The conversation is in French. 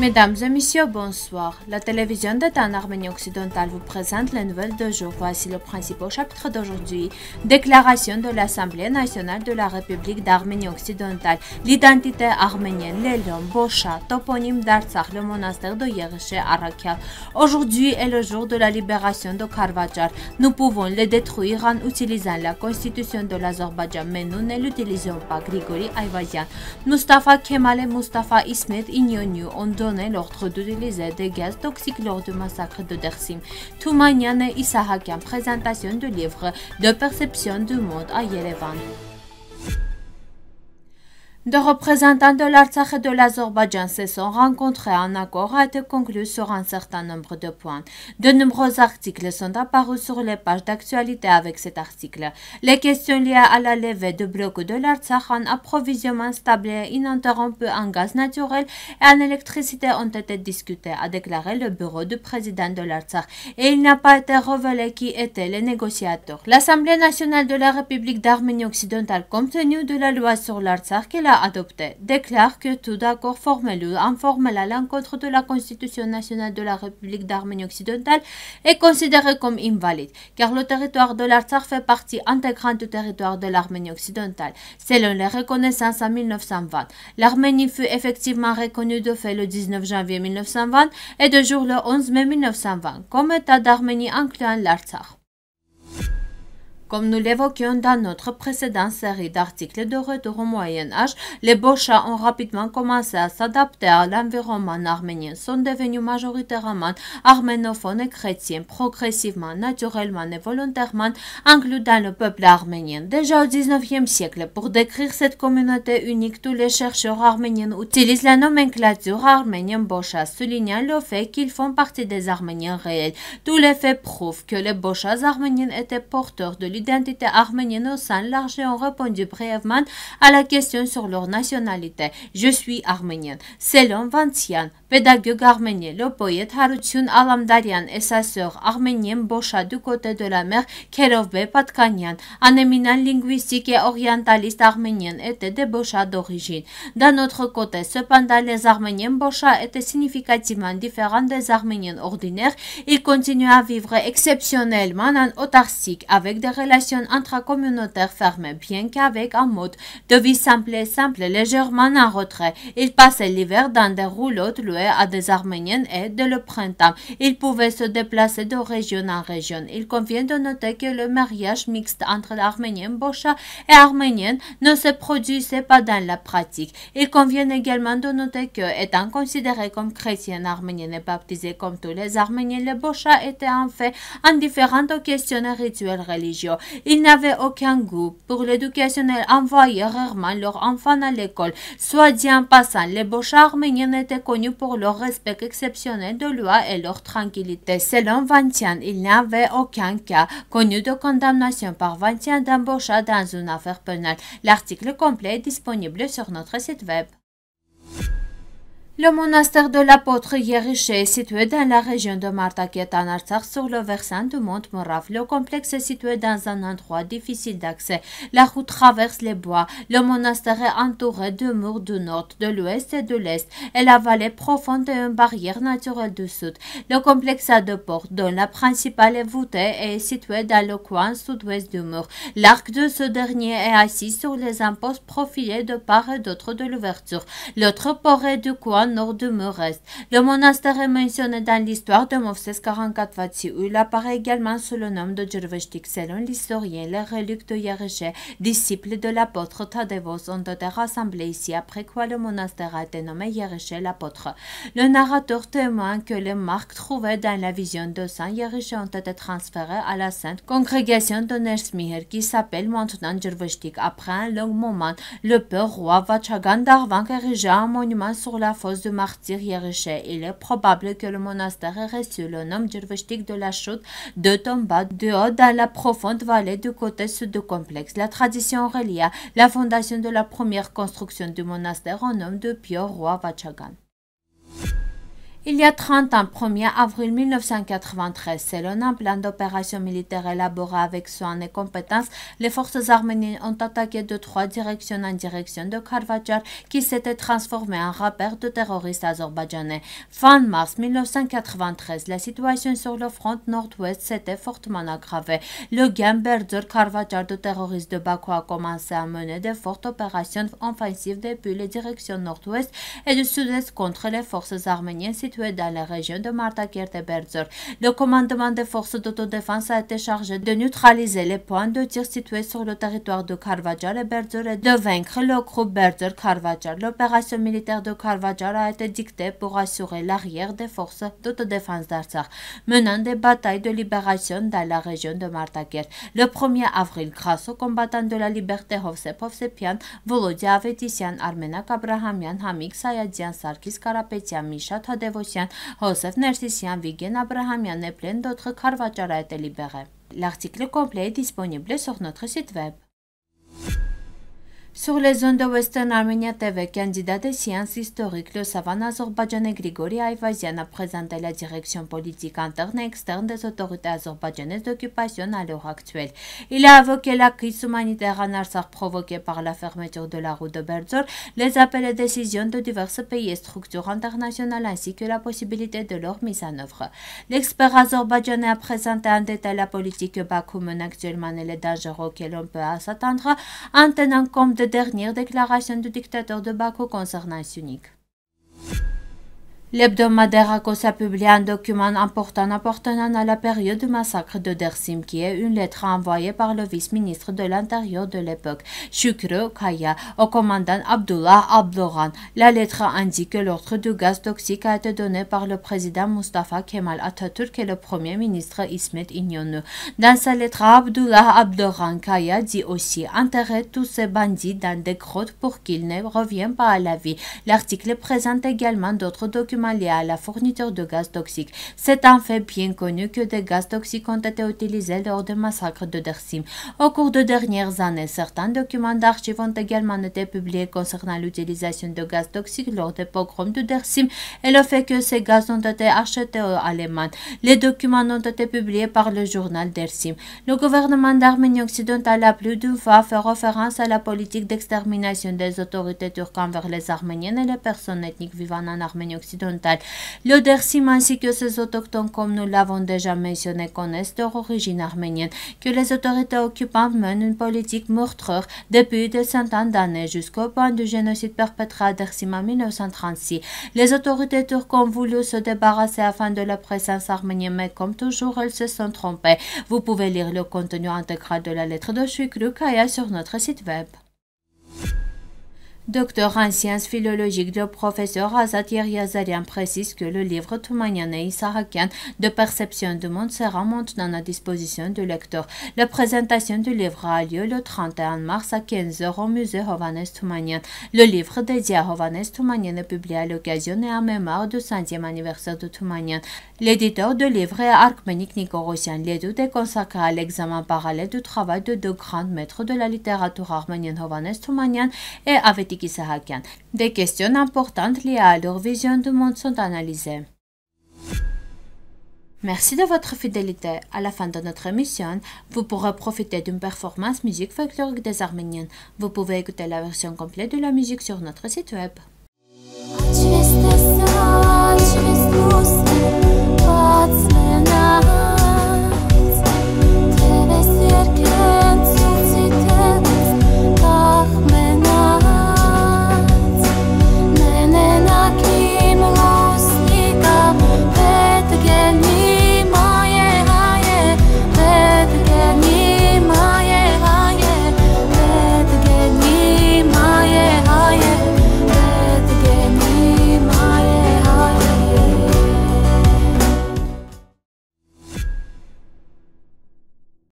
Mesdames et messieurs, bonsoir. La télévision d'État en Arménie occidentale vous présente les nouvelles de jour. Voici le principal chapitre d'aujourd'hui. Déclaration de l'Assemblée nationale de la République d'Arménie occidentale. L'identité arménienne, les Bosha, toponyme d'Artsakh, le monastère de Yerushé Arakia. Aujourd'hui est le jour de la libération de Karvajar. Nous pouvons le détruire en utilisant la constitution de l'Azerbaïdjan, mais nous ne l'utilisons pas. Grigori Mustafa Kemal et Mustafa Ismet Ignoniu ont donné L'ordre l'ordre d'utiliser des gaz toxiques lors du massacre de Dersim. et Isahakian, présentation du livre De perception du monde à Yerevan. Deux représentants de l'Artsakh et de l'Azerbaïdjan se sont rencontrés. Un accord a été conclu sur un certain nombre de points. De nombreux articles sont apparus sur les pages d'actualité avec cet article. Les questions liées à la levée de bloc de l'Artsakh, en approvisionnement stable et ininterrompu en gaz naturel et en électricité ont été discutées, a déclaré le bureau du président de l'Artsakh. Et il n'a pas été révélé qui étaient les négociateurs. L'Assemblée nationale de la République d'Arménie occidentale, compte tenu de la loi sur l'Artsakh, adopté déclare que tout accord formel ou informel à l'encontre de la Constitution nationale de la République d'Arménie occidentale est considéré comme invalide, car le territoire de l'Artsakh fait partie intégrante du territoire de l'Arménie occidentale, selon les reconnaissances en 1920. L'Arménie fut effectivement reconnue de fait le 19 janvier 1920 et de jour le 11 mai 1920 comme État d'Arménie incluant l'Artsakh. Comme nous l'évoquions dans notre précédente série d'articles de retour au Moyen Âge, les bochas ont rapidement commencé à s'adapter à l'environnement arménien, sont devenus majoritairement arménophones et chrétiens, progressivement, naturellement et volontairement inclus dans le peuple arménien. Déjà au 19e siècle, pour décrire cette communauté unique, tous les chercheurs arméniens utilisent la nomenclature arménienne bocha, soulignant le fait qu'ils font partie des Arméniens réels. Tous les faits prouvent que les bochas arméniens étaient porteurs de l'identité arménienne au sein large ont répondu brièvement à la question sur leur nationalité. Je suis arménienne Selon Vantian, pédagogue arménien, le poète Harutsun Alamdarian et sa sœur arménienne Bosha du côté de la mer Kerovbe patkanian un éminent linguistique et orientaliste arménien, était de Bosha d'origine. D'un autre côté, cependant, les Arméniens Bosha étaient significativement différents des Arméniens ordinaires. Ils continuent à vivre exceptionnellement en autarcique avec des relations relations intracommunautaires fermées, bien qu'avec un mode de vie simple et simple, légèrement en retrait. Ils passaient l'hiver dans des roulottes louées à des Arméniennes et, dès le printemps, ils pouvaient se déplacer de région en région. Il convient de noter que le mariage mixte entre l'arménien Bocha et arménienne ne se produisait pas dans la pratique. Il convient également de noter que, étant considéré comme chrétien arménien et baptisé comme tous les Arméniens, le Bocha était en fait indifférent aux questions rituels religieux. Ils n'avaient aucun goût pour l'éducation l'éducationnel, envoyaient rarement leurs enfants à l'école. Soit dit en passant, les Bochards arméniens étaient connus pour leur respect exceptionnel de loi et leur tranquillité. Selon Vantian, il n'avait aucun cas connu de condamnation par Vantian d'un dans une affaire pénale. L'article complet est disponible sur notre site web. Le monastère de l'apôtre yériché est situé dans la région de Martaket en Artsakh sur le versant du mont Morav. Le complexe est situé dans un endroit difficile d'accès. La route traverse les bois. Le monastère est entouré de murs du nord, de l'ouest et de l'est et la vallée profonde est une barrière naturelle du sud. Le complexe a deux portes dont la principale est voûtée et est située dans le coin sud-ouest du mur. L'arc de ce dernier est assis sur les impostes profilés de part et d'autre de l'ouverture. L'autre port est du coin nord du mur Le monastère est mentionné dans l'histoire de Mofses 44 où il apparaît également sous le nom de Djerveshtik. Selon l'historien, les reliques de Yerushé, disciples de l'apôtre Tadevos, ont été rassemblées ici, après quoi le monastère a été nommé Yerushé l'apôtre. Le narrateur témoigne que les marques trouvées dans la vision de Saint Yerushé ont été transférées à la sainte congrégation de Nersmiher qui s'appelle maintenant Djerveshtik. Après un long moment, le père roi Vachagan Darvank érigea un monument sur la fosse de martyrs martyr Il est probable que le monastère ait reçu le nom Djerveshtik de la chute de Tomba de haut dans la profonde vallée du côté sud du complexe. La tradition relia la fondation de la première construction du monastère au nom de Pio Roi Vachagan. Il y a 30 ans, 1er avril 1993, selon un plan d'opération militaire élaboré avec soin et compétence, les forces arméniennes ont attaqué de trois directions en direction de Karvachar qui s'était transformé en repère de terroristes azerbaïdjanais. Fin mars 1993, la situation sur le front nord-ouest s'était fortement aggravée. Le du Karvachar de terroristes de Bakou a commencé à mener de fortes opérations offensives depuis les directions nord-ouest et du sud-est contre les forces arméniennes dans la région de martakert berzor Le commandement des forces d'autodéfense a été chargé de neutraliser les points de tir situés sur le territoire de Karvajar et Berzor et de vaincre le groupe berzor karvajar L'opération militaire de Karvajar a été dictée pour assurer l'arrière des forces d'autodéfense d'Artsakh, menant des batailles de libération dans la région de Martakert. Le 1er avril, grâce aux combattants de la liberté Hovsep Hovsepian, Volodya Avetisian, Armenak Abrahamian, Hamik Sayadian, Sarkis Karapetian, Misha Tadevo Մինչախոսյան, Հոսեվ Ներսիսյան, Վիգեն Աբրահամյան, Նեպլեն Դոտխը, Քարվաճար Այտելի Բեղը։ L'article complet est disponible sur notre site web. Sur les zones de Western Armenia TV, candidat des sciences historiques, le savant azerbaïdjanais Grigori Aivazian a présenté la direction politique interne et externe des autorités azerbaïdjanaises d'occupation à l'heure actuelle. Il a évoqué la crise humanitaire en Arsar provoquée par la fermeture de la route de Berzor, les appels et décisions de divers pays et structures internationales ainsi que la possibilité de leur mise en œuvre. L'expert azerbaïdjanais a présenté en détail la politique Bakou actuellement et les dangers auxquels on peut s'attendre en tenant compte dernière déclaration du dictateur de Bakou concernant Sunik. L'hebdomadaire Akos a publié un document important appartenant à la période du massacre de Dersim, qui est une lettre envoyée par le vice-ministre de l'Intérieur de l'époque, Shukru Kaya, au commandant Abdullah Abdoran. La lettre indique que l'ordre du gaz toxique a été donné par le président Mustafa Kemal Atatürk et le premier ministre Ismet İnönü. Dans sa lettre, Abdullah Abdoran Kaya dit aussi « Enterrer tous ces bandits dans des grottes pour qu'ils ne reviennent pas à la vie ». L'article présente également d'autres documents directement à la fourniture de gaz toxiques. C'est un fait bien connu que des gaz toxiques ont été utilisés lors des massacres de Dersim. Au cours des dernières années, certains documents d'archives ont également été publiés concernant l'utilisation de gaz toxiques lors des pogroms de Dersim et le fait que ces gaz ont été achetés aux Allemands. Les documents ont été publiés par le journal Dersim. Le gouvernement d'Arménie occidentale a plus d'une fois fait référence à la politique d'extermination des autorités turques envers les Arméniennes et les personnes ethniques vivant en Arménie occidentale le Dersim ainsi que ses autochtones, comme nous l'avons déjà mentionné, connaissent leur origine arménienne, que les autorités occupantes mènent une politique meurtrière depuis des centaines d'années jusqu'au point du génocide perpétré à Dersim en 1936. Les autorités turques ont voulu se débarrasser afin de la présence arménienne, mais comme toujours, elles se sont trompées. Vous pouvez lire le contenu intégral de la lettre de Kaya sur notre site web. Docteur en sciences philologiques, le professeur Azat Yazarian précise que le livre Toumanian et Isarakian de perception du monde sera maintenant à disposition du lecteur. La présentation du livre a lieu le 31 mars à 15h au musée Hovannes Toumanian. Le livre dédié à Hovannes Toumanian est publié à l'occasion et à mémoire du 100e anniversaire de Toumanian. L'éditeur du livre est Arkmenik Nikorossian. L'éditeur est consacré à l'examen parallèle du travail de deux grands maîtres de la littérature arménienne Hovannes Toumanian et Avetik des questions importantes liées à leur vision du monde sont analysées. Merci de votre fidélité. À la fin de notre émission, vous pourrez profiter d'une performance musique folklorique des Arméniens. Vous pouvez écouter la version complète de la musique sur notre site web.